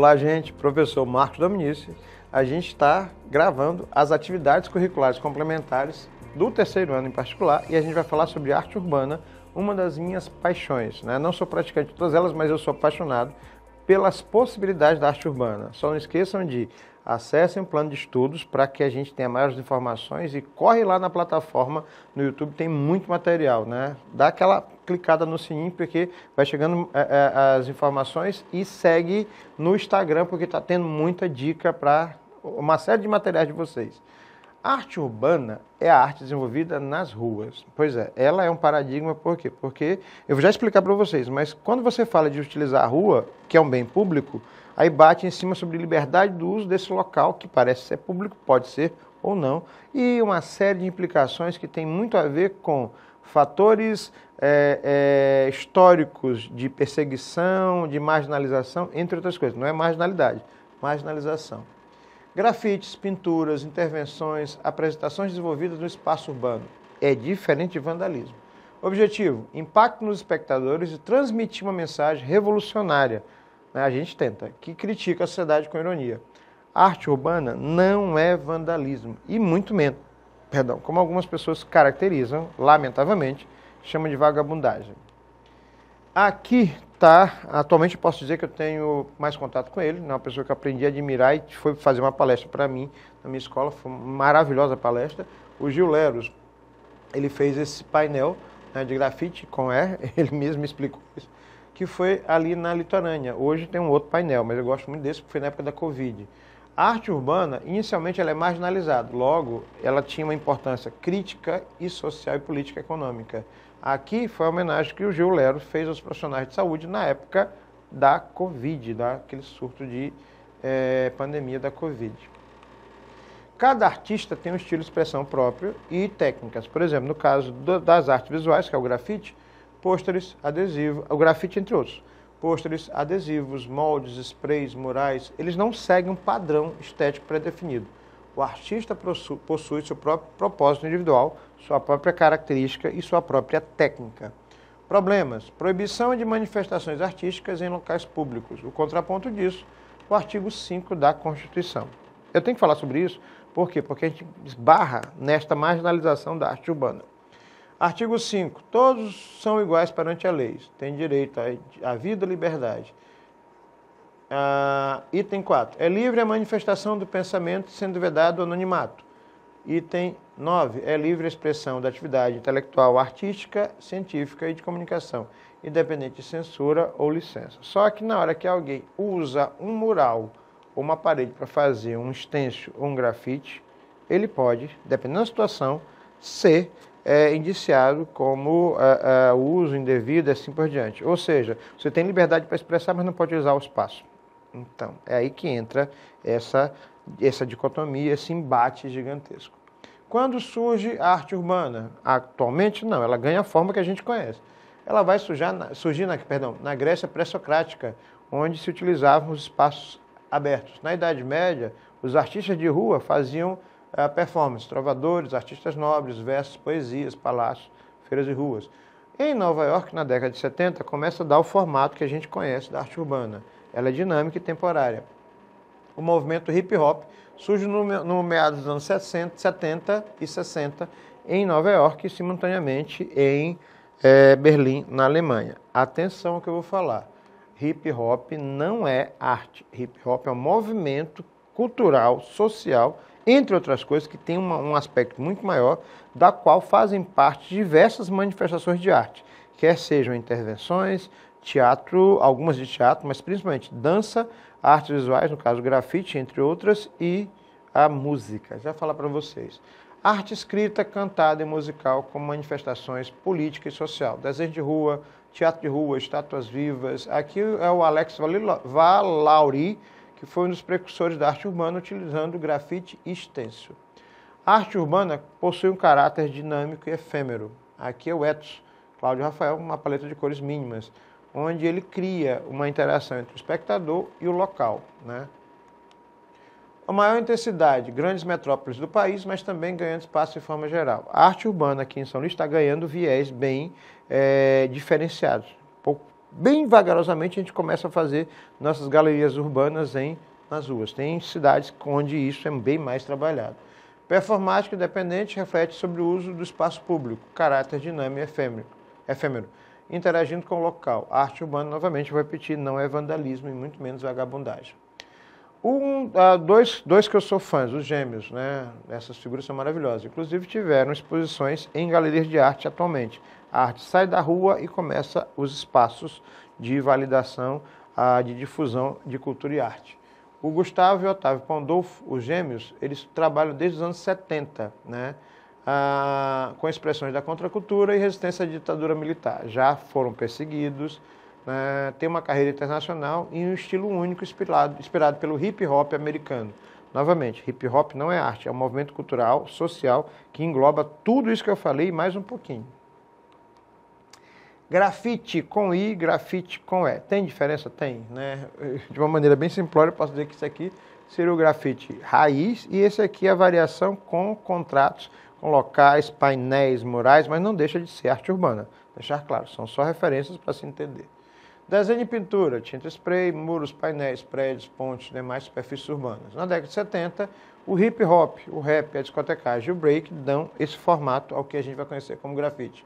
Olá, gente. Professor Marcos Dominici. A gente está gravando as atividades curriculares complementares do terceiro ano em particular e a gente vai falar sobre arte urbana, uma das minhas paixões. Né? Não sou praticante de todas elas, mas eu sou apaixonado pelas possibilidades da arte urbana. Só não esqueçam de acessem o plano de estudos para que a gente tenha mais informações e corre lá na plataforma no YouTube, tem muito material, né? Dá aquela clicada no sininho porque vai chegando é, é, as informações e segue no Instagram porque está tendo muita dica para uma série de materiais de vocês. A arte urbana é a arte desenvolvida nas ruas. Pois é, ela é um paradigma, por quê? Porque, eu vou já explicar para vocês, mas quando você fala de utilizar a rua, que é um bem público, aí bate em cima sobre liberdade do uso desse local, que parece ser público, pode ser ou não, e uma série de implicações que tem muito a ver com fatores é, é, históricos de perseguição, de marginalização, entre outras coisas. Não é marginalidade, marginalização. Grafites, pinturas, intervenções, apresentações desenvolvidas no espaço urbano. É diferente de vandalismo. Objetivo: impacto nos espectadores e transmitir uma mensagem revolucionária né, a gente tenta, que critica a sociedade com ironia. A arte urbana não é vandalismo, e muito menos, perdão, como algumas pessoas caracterizam, lamentavelmente, chama de vagabundagem. Aqui está, atualmente eu posso dizer que eu tenho mais contato com ele, é uma pessoa que aprendi a admirar e foi fazer uma palestra para mim na minha escola, foi uma maravilhosa palestra, o Gil Leros. Ele fez esse painel né, de grafite com R, ele mesmo explicou isso, que foi ali na litorânea. Hoje tem um outro painel, mas eu gosto muito desse porque foi na época da Covid. A arte urbana, inicialmente, ela é marginalizada. Logo, ela tinha uma importância crítica e social e política e econômica. Aqui foi a homenagem que o Gil Lero fez aos profissionais de saúde na época da Covid, daquele surto de é, pandemia da Covid. Cada artista tem um estilo de expressão próprio e técnicas. Por exemplo, no caso do, das artes visuais, que é o grafite, pôsteres, adesivos, o grafite entre outros. Pôsteres, adesivos, moldes, sprays, murais, eles não seguem um padrão estético pré-definido. O artista possui seu próprio propósito individual, sua própria característica e sua própria técnica. Problemas: proibição de manifestações artísticas em locais públicos. O contraponto disso, o artigo 5 da Constituição. Eu tenho que falar sobre isso, por quê? Porque a gente esbarra nesta marginalização da arte urbana. Artigo 5. Todos são iguais perante a lei. Têm direito à vida e liberdade. Ah, item 4. É livre a manifestação do pensamento, sendo vedado o anonimato. Item 9. É livre a expressão da atividade intelectual, artística, científica e de comunicação, independente de censura ou licença. Só que na hora que alguém usa um mural ou uma parede para fazer um stencil ou um grafite, ele pode, dependendo da situação, ser é indiciado como uh, uso indevido, assim por diante. Ou seja, você tem liberdade para expressar, mas não pode usar o espaço. Então, é aí que entra essa, essa dicotomia, esse embate gigantesco. Quando surge a arte urbana? Atualmente, não, ela ganha a forma que a gente conhece. Ela vai surgir na, surgir na, perdão, na Grécia pré-socrática, onde se utilizavam os espaços abertos. Na Idade Média, os artistas de rua faziam eh, performance, trovadores, artistas nobres, versos, poesias, palácios, feiras e ruas. Em Nova York, na década de 70, começa a dar o formato que a gente conhece da arte urbana. Ela é dinâmica e temporária. O movimento hip hop surge no, no meados dos anos 60, 70 e 60 em Nova York e simultaneamente em é, Berlim, na Alemanha. Atenção ao que eu vou falar. Hip hop não é arte. Hip hop é um movimento cultural, social entre outras coisas, que tem uma, um aspecto muito maior, da qual fazem parte diversas manifestações de arte, quer sejam intervenções, teatro, algumas de teatro, mas principalmente dança, artes visuais, no caso grafite, entre outras, e a música. Já falar para vocês. Arte escrita, cantada e musical como manifestações política e social. Desenho de rua, teatro de rua, estátuas vivas. Aqui é o Alex Valauri, que foi um dos precursores da arte urbana utilizando grafite extenso. A arte urbana possui um caráter dinâmico e efêmero. Aqui é o Etos, Cláudio Rafael, uma paleta de cores mínimas, onde ele cria uma interação entre o espectador e o local. Né? A maior intensidade, grandes metrópoles do país, mas também ganhando espaço de forma geral. A arte urbana aqui em São Luís está ganhando viés bem é, eh, diferenciados, pouco bem vagarosamente a gente começa a fazer nossas galerias urbanas em, nas ruas. Tem cidades onde isso é bem mais trabalhado. Performática independente reflete sobre o uso do espaço público, caráter dinâmico e efêmero, efêmero, interagindo com o local. A arte urbana, novamente, vou repetir, não é vandalismo e muito menos vagabundagem. Um, ah, dois, dois que eu sou fã, os gêmeos, né? Essas figuras são maravilhosas. Inclusive tiveram exposições em galerias de arte atualmente. A arte sai da rua e começa os espaços de validação, ah, de difusão de cultura e arte. O Gustavo e o Otávio Pandolfo, os gêmeos, eles trabalham desde os anos 70, né? Ah, com expressões da contracultura e resistência à ditadura militar. Já foram perseguidos, né, tem uma carreira internacional e um estilo único inspirado, inspirado pelo hip hop americano. Novamente, hip hop não é arte, é um movimento cultural, social, que engloba tudo isso que eu falei e mais um pouquinho. Grafite com I, grafite com E. Tem diferença? Tem, né? De uma maneira bem simplória, eu posso dizer que isso aqui seria o grafite raiz e esse aqui é a variação com contratos, com locais, painéis, murais, mas não deixa de ser arte urbana. Deixar claro, são só referências para se entender. Desenho e pintura, tinta spray, muros, painéis, prédios, pontes, demais superfícies urbanas. Na década de 70, o hip hop, o rap, a discotecagem e o break dão esse formato ao que a gente vai conhecer como grafite.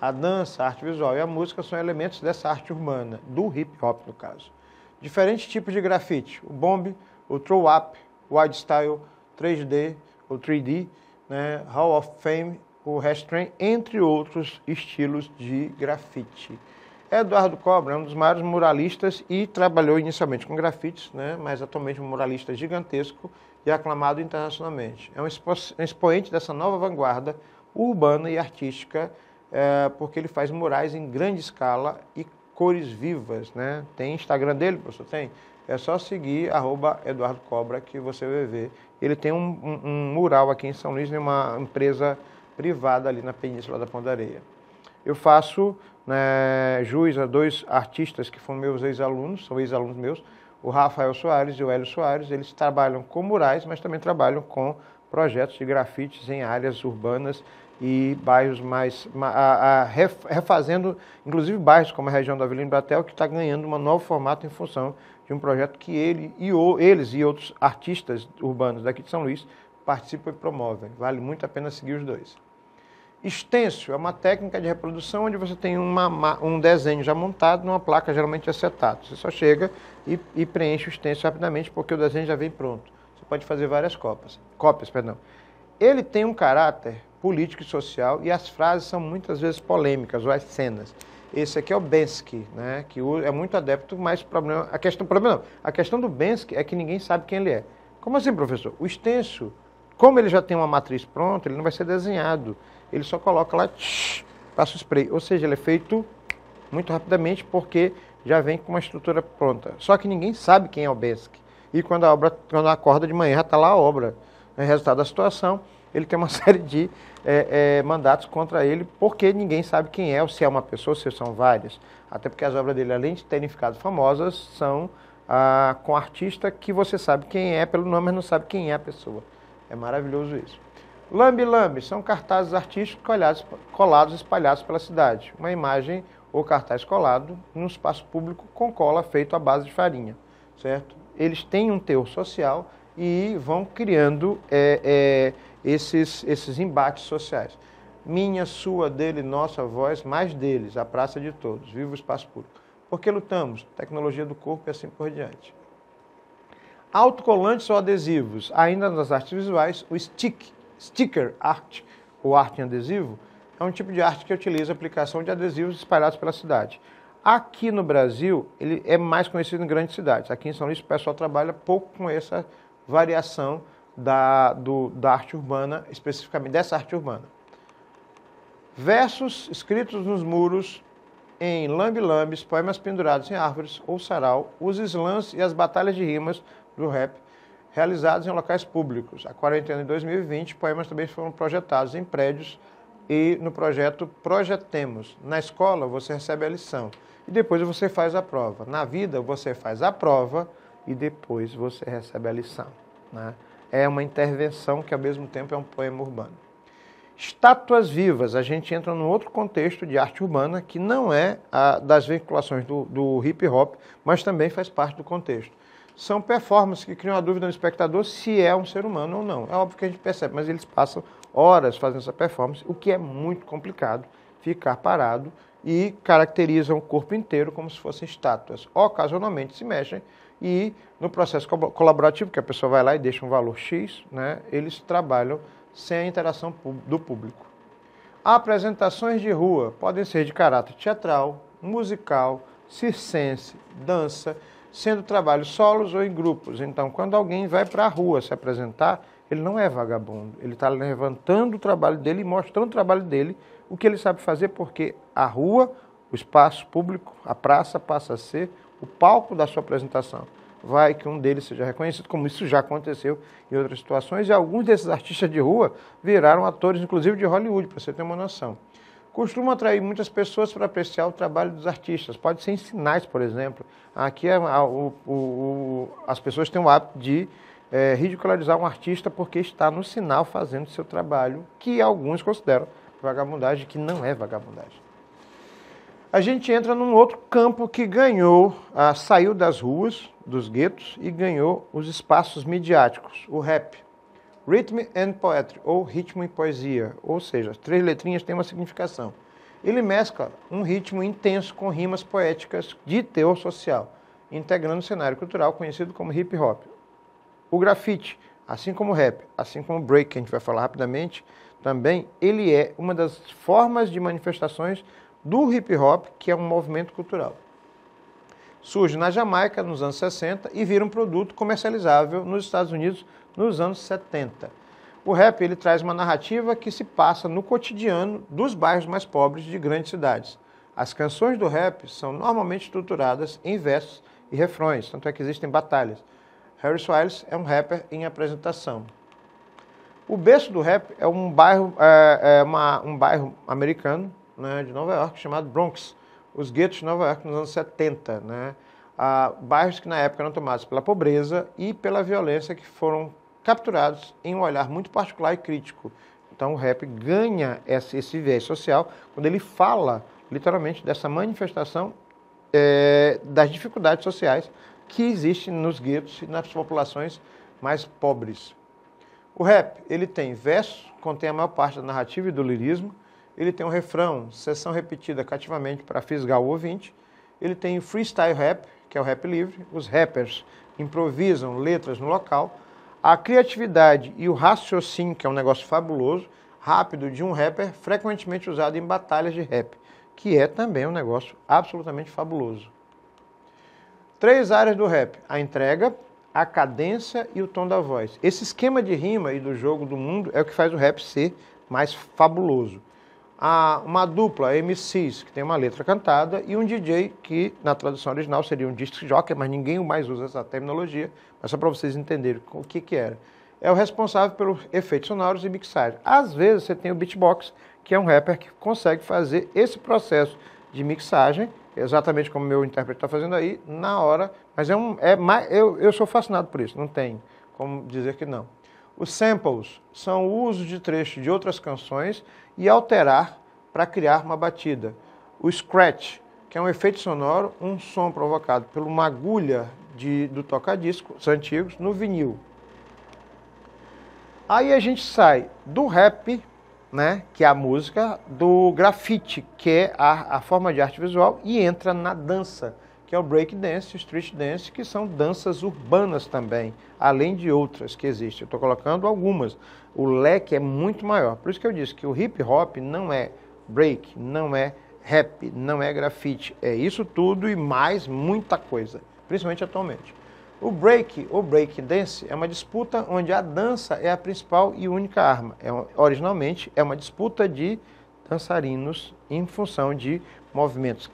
A dança, a arte visual e a música são elementos dessa arte urbana, do hip hop no caso. Diferentes tipos de grafite, o bomb, o throw up, o wide style, 3D o 3D, né, Hall of Fame, o restraint, entre outros estilos de grafite. Eduardo Cobra é um dos maiores muralistas e trabalhou inicialmente com grafites, né, mas atualmente um muralista gigantesco e aclamado internacionalmente. É, é um, expoente dessa nova vanguarda urbana e artística, é, porque ele faz murais em grande escala e cores vivas. Né? Tem Instagram dele, professor? Tem? É só seguir arroba Eduardo Cobra que você vai ver. Ele tem um, um, um mural aqui em São Luís, em uma empresa privada ali na Península da Pondareia eu faço né, a dois artistas que foram meus ex-alunos, são ex-alunos meus, o Rafael Soares e o Hélio Soares. Eles trabalham com murais, mas também trabalham com projetos de grafites em áreas urbanas e bairros mais. A, a, refazendo, inclusive bairros como a região da Vila Embratel, que está ganhando um novo formato em função de um projeto que ele e o, eles e outros artistas urbanos daqui de São Luís participam e promovem. Vale muito a pena seguir os dois. Estêncil é uma técnica de reprodução onde você tem uma, um desenho já montado numa placa, geralmente acetato. Você só chega e, e preenche o estêncil rapidamente porque o desenho já vem pronto. Você pode fazer várias cópias. cópias. Perdão. Ele tem um caráter político e social e as frases são muitas vezes polêmicas, ou as cenas. Esse aqui é o Bensky, né, que é muito adepto, mas problema, a questão, problema não, a questão do Bensky é que ninguém sabe quem ele é. Como assim, professor? O extenso, como ele já tem uma matriz pronta, ele não vai ser desenhado ele só coloca lá, tsh, passa o spray. Ou seja, ele é feito muito rapidamente porque já vem com uma estrutura pronta. Só que ninguém sabe quem é o BESC. E quando a obra, quando acorda de manhã, já está lá a obra. É resultado da situação, ele tem uma série de é, é, mandatos contra ele, porque ninguém sabe quem é, ou se é uma pessoa, se são várias. Até porque as obras dele, além de terem ficado famosas, são ah, com artista que você sabe quem é pelo nome, mas não sabe quem é a pessoa. É maravilhoso isso. Lambi Lambi são cartazes artísticos colhados, colados espalhados pela cidade. Uma imagem ou cartaz colado num espaço público com cola feito à base de farinha, certo? Eles têm um teor social e vão criando é, é, esses, esses embates sociais. Minha, sua, dele, nossa voz, mais deles, a praça de todos, viva o espaço público. Porque lutamos? Tecnologia do corpo e assim por diante. Autocolantes ou adesivos, ainda nas artes visuais, o stick, sticker art ou arte em adesivo, é um tipo de arte que utiliza a aplicação de adesivos espalhados pela cidade. Aqui no Brasil, ele é mais conhecido em grandes cidades. Aqui em São Luís, o pessoal trabalha pouco com essa variação da, do, da arte urbana, especificamente dessa arte urbana. Versos escritos nos muros em lambe-lambes, poemas pendurados em árvores ou sarau, os slams e as batalhas de rimas do rap realizados em locais públicos. A quarentena de 2020, poemas também foram projetados em prédios e no projeto Projetemos. Na escola, você recebe a lição e depois você faz a prova. Na vida, você faz a prova e depois você recebe a lição. Né? É uma intervenção que, ao mesmo tempo, é um poema urbano. Estátuas vivas, a gente entra num outro contexto de arte urbana que não é das vinculações do, do hip hop, mas também faz parte do contexto são performances que criam a dúvida no espectador se é um ser humano ou não. É óbvio que a gente percebe, mas eles passam horas fazendo essa performance, o que é muito complicado ficar parado e caracterizam o corpo inteiro como se fossem estátuas. Ocasionalmente se mexem e no processo colaborativo, que a pessoa vai lá e deixa um valor X, né, eles trabalham sem a interação do público. Apresentações de rua podem ser de caráter teatral, musical, circense, dança sendo trabalhos solos ou em grupos. Então, quando alguém vai para a rua se apresentar, ele não é vagabundo, ele está levantando o trabalho dele e mostrando o trabalho dele, o que ele sabe fazer, porque a rua, o espaço público, a praça passa a ser o palco da sua apresentação. Vai que um deles seja reconhecido, como isso já aconteceu em outras situações, e alguns desses artistas de rua viraram atores, inclusive de Hollywood, para você ter uma noção costuma atrair muitas pessoas para apreciar o trabalho dos artistas. Pode ser em sinais, por exemplo. Aqui é, a, a, o, o, as pessoas têm o hábito de é, ridicularizar um artista porque está no sinal fazendo seu trabalho, que alguns consideram vagabundagem, que não é vagabundagem. A gente entra num outro campo que ganhou, saiu das ruas, dos guetos e ganhou os espaços midiáticos, o rap. Rhythm and Poetry, ou Ritmo e Poesia, ou seja, as três letrinhas têm uma significação. Ele mescla um ritmo intenso com rimas poéticas de teor social, integrando o cenário cultural conhecido como hip hop. O grafite, assim como o rap, assim como o break, que a gente vai falar rapidamente, também ele é uma das formas de manifestações do hip hop, que é um movimento cultural. Surge na Jamaica nos anos 60 e vira um produto comercializável nos Estados Unidos nos anos 70. O rap ele traz uma narrativa que se passa no cotidiano dos bairros mais pobres de grandes cidades. As canções do rap são normalmente estruturadas em versos e refrões, tanto é que existem batalhas. Harry Swiles é um rapper em apresentação. O berço do rap é um bairro, é, é uma, um bairro americano né, de Nova York chamado Bronx, os guetos de Nova York nos anos 70. Né? Ah, bairros que na época eram tomados pela pobreza e pela violência que foram capturados em um olhar muito particular e crítico. Então o rap ganha esse, esse viés social quando ele fala literalmente dessa manifestação é, das dificuldades sociais que existem nos guetos e nas populações mais pobres. O rap ele tem verso, contém a maior parte da narrativa e do lirismo, ele tem um refrão, sessão repetida cativamente para fisgar o ouvinte, ele tem freestyle rap, que é o rap livre, os rappers improvisam letras no local, a criatividade e o raciocínio, que é um negócio fabuloso, rápido de um rapper, frequentemente usado em batalhas de rap, que é também um negócio absolutamente fabuloso. Três áreas do rap: a entrega, a cadência e o tom da voz. Esse esquema de rima e do jogo do mundo é o que faz o rap ser mais fabuloso a uma dupla, MCs, que tem uma letra cantada, e um DJ, que na tradução original seria um disc jockey, mas ninguém mais usa essa terminologia, mas só para vocês entenderem o que, que era. É o responsável pelos efeitos sonoros e mixagem. Às vezes você tem o beatbox, que é um rapper que consegue fazer esse processo de mixagem, exatamente como meu intérprete está fazendo aí, na hora, mas é um, é mais, eu, eu sou fascinado por isso, não tem como dizer que não. Os samples são o uso de trechos de outras canções e alterar para criar uma batida. O scratch, que é um efeito sonoro, um som provocado por uma agulha de, do toca-discos antigos no vinil. Aí a gente sai do rap, né, que é a música, do grafite, que é a, a forma de arte visual, e entra na dança que é o break dance, o street dance, que são danças urbanas também, além de outras que existem. Eu estou colocando algumas. O leque é muito maior. Por isso que eu disse que o hip hop não é break, não é rap, não é grafite, é isso tudo e mais muita coisa, principalmente atualmente. O break, ou break dance, é uma disputa onde a dança é a principal e única arma. É, originalmente é uma disputa de dançarinos em função de movimentos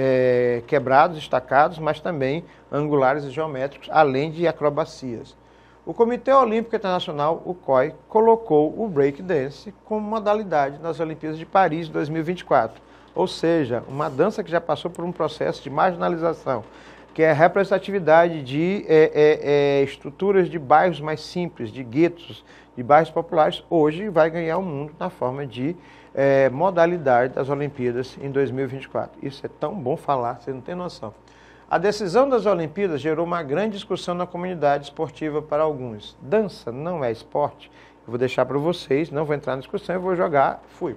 é, quebrados, estacados, mas também angulares e geométricos, além de acrobacias. O Comitê Olímpico Internacional, o COI, colocou o breakdance como modalidade nas Olimpíadas de Paris 2024, ou seja, uma dança que já passou por um processo de marginalização, que é a representatividade de é, é, é, estruturas de bairros mais simples, de guetos, de bairros populares, hoje vai ganhar o mundo na forma de é, modalidade das Olimpíadas em 2024. Isso é tão bom falar, você não tem noção. A decisão das Olimpíadas gerou uma grande discussão na comunidade esportiva para alguns. Dança não é esporte? Eu vou deixar para vocês, não vou entrar na discussão, eu vou jogar, fui.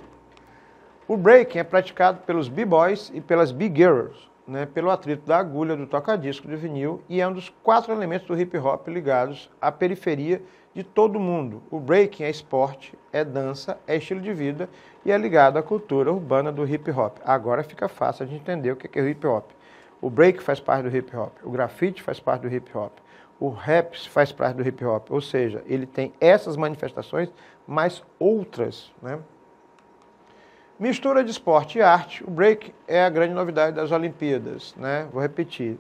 O breaking é praticado pelos b-boys e pelas b-girls, né, pelo atrito da agulha do toca-disco de vinil e é um dos quatro elementos do hip-hop ligados à periferia de todo mundo. O breaking é esporte, é dança, é estilo de vida e é ligado à cultura urbana do hip hop. Agora fica fácil de entender o é que é o hip hop. O break faz parte do hip hop, o grafite faz parte do hip hop, o rap faz parte do hip hop, ou seja, ele tem essas manifestações, mais outras, né? Mistura de esporte e arte, o break é a grande novidade das Olimpíadas, né? Vou repetir.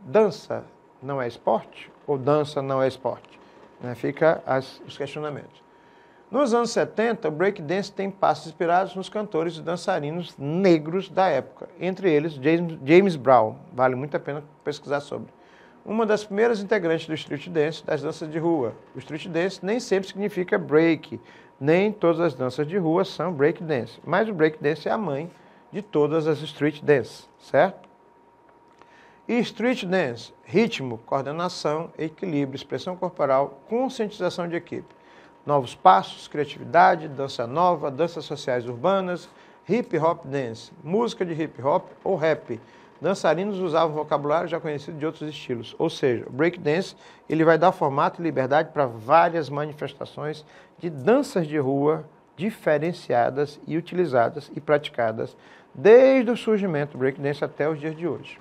Dança não é esporte ou dança não é esporte? Né? Fica as, os questionamentos. Nos anos 70, o breakdance tem passos inspirados nos cantores e dançarinos negros da época, entre eles James, James Brown, vale muito a pena pesquisar sobre. Uma das primeiras integrantes do street dance das danças de rua. O street dance nem sempre significa break, nem todas as danças de rua são break dance, mas o break dance é a mãe de todas as street dance, certo? E street dance, ritmo, coordenação, equilíbrio, expressão corporal, conscientização de equipe. Novos passos, criatividade, dança nova, danças sociais urbanas, hip hop dance, música de hip hop ou rap. Dançarinos usavam vocabulário já conhecido de outros estilos, ou seja, o break dance ele vai dar formato e liberdade para várias manifestações de danças de rua diferenciadas e utilizadas e praticadas desde o surgimento do breakdance até os dias de hoje.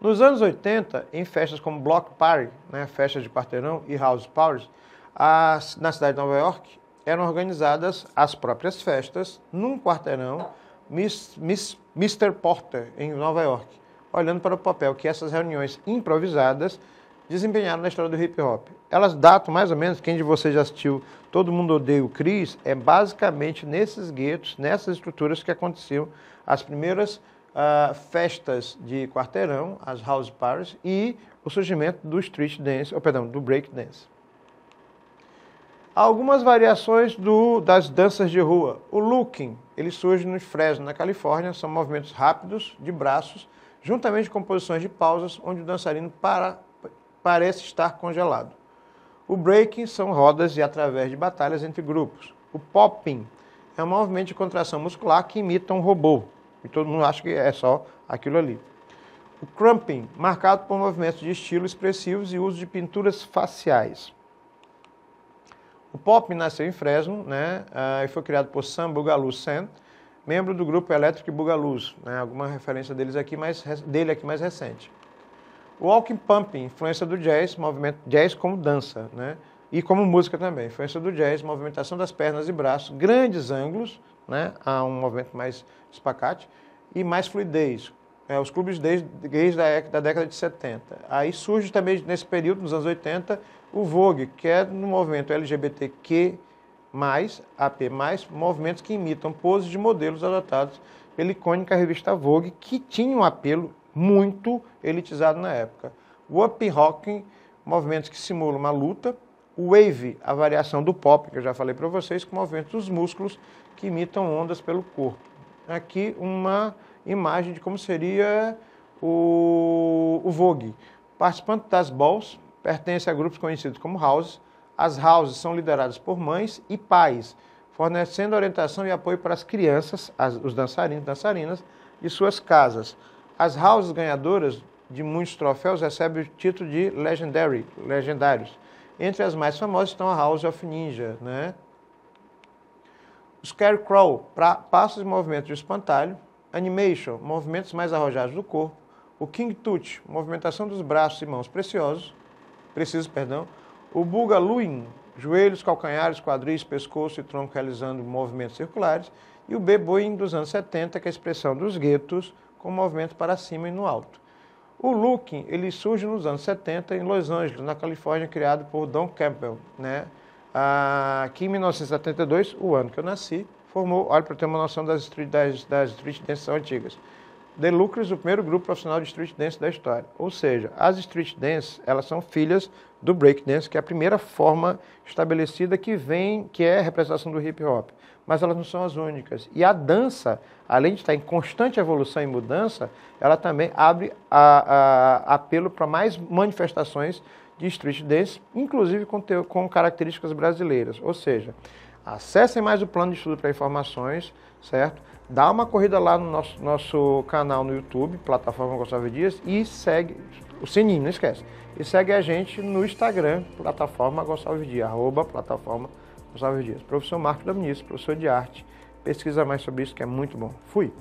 Nos anos 80, em festas como Block Party, né, festas de quarteirão e House Parties, as, na cidade de Nova York, eram organizadas as próprias festas num quarteirão Miss, Miss, Mr. Porter, em Nova York, olhando para o papel que essas reuniões improvisadas desempenharam na história do hip hop. Elas datam mais ou menos, quem de vocês já assistiu Todo Mundo Odeia o Chris, é basicamente nesses guetos, nessas estruturas que aconteciam as primeiras uh, festas de quarteirão, as house parties, e o surgimento do street dance, ou perdão, do break dance. Há algumas variações do, das danças de rua. O looking, ele surge nos Fresno, na Califórnia, são movimentos rápidos de braços, juntamente com posições de pausas, onde o dançarino para, parece estar congelado. O breaking são rodas e através de batalhas entre grupos. O popping é um movimento de contração muscular que imita um robô. E todo mundo acha que é só aquilo ali. O cramping, marcado por movimentos de estilo expressivos e uso de pinturas faciais. O Pop nasceu em Fresno né, ah, e foi criado por Sam Bugaloo Sen, membro do grupo Electric Bugaloos, né, alguma referência deles aqui mais, dele aqui mais recente. O Walking Pumping, influência do jazz, movimento jazz como dança, né, e como música também. Influência do jazz, movimentação das pernas e braços, grandes ângulos, né? Há um movimento mais espacate e mais fluidez. É, os clubes gays da, da década de 70. Aí surge também, nesse período, nos anos 80, o Vogue, que é no movimento LGBTQ, AP, movimentos que imitam poses de modelos adotados pela icônica revista Vogue, que tinha um apelo muito elitizado na época. O Up Rocking, movimentos que simulam uma luta o wave, a variação do pop, que eu já falei para vocês, com movimentos dos músculos que imitam ondas pelo corpo. Aqui uma imagem de como seria o, o Vogue. Participante das balls pertence a grupos conhecidos como houses. As houses são lideradas por mães e pais, fornecendo orientação e apoio para as crianças, as, os dançarinos e dançarinas, e suas casas. As houses ganhadoras de muitos troféus recebem o título de legendary, legendários entre as mais famosas estão a House of Ninja, né? O Scarecrow, para passos e movimentos de espantalho. Animation, movimentos mais arrojados do corpo. O King Tut, movimentação dos braços e mãos preciosos, precisos, perdão. O Bugaluin, joelhos, calcanhares, quadris, pescoço e tronco realizando movimentos circulares. E o Beboim dos anos 70, que é a expressão dos guetos, com movimento para cima e no alto. O looking ele surge nos anos 70 em Los Angeles, na Califórnia, criado por Don Campbell, né? Ah, que em 1972, o ano que eu nasci, formou, olha para ter uma noção das street, das, das street dances antigas. The Lucres, o primeiro grupo profissional de street dance da história. Ou seja, as street dance, elas são filhas do break dance, que é a primeira forma estabelecida que vem, que é a representação do hip hop mas elas não são as únicas. E a dança, além de estar em constante evolução e mudança, ela também abre a, a, apelo para mais manifestações de street dance, inclusive com, com características brasileiras. Ou seja, acessem mais o plano de estudo para informações, certo? Dá uma corrida lá no nosso, nosso canal no YouTube, plataforma Gonçalves Dias, e segue o sininho, não esquece. E segue a gente no Instagram, plataforma Gonçalves Dias, arroba plataforma Gonçalves responsáveis dias. Professor Marco da Vinícius, professor de arte. Pesquisa mais sobre isso que é muito bom. Fui!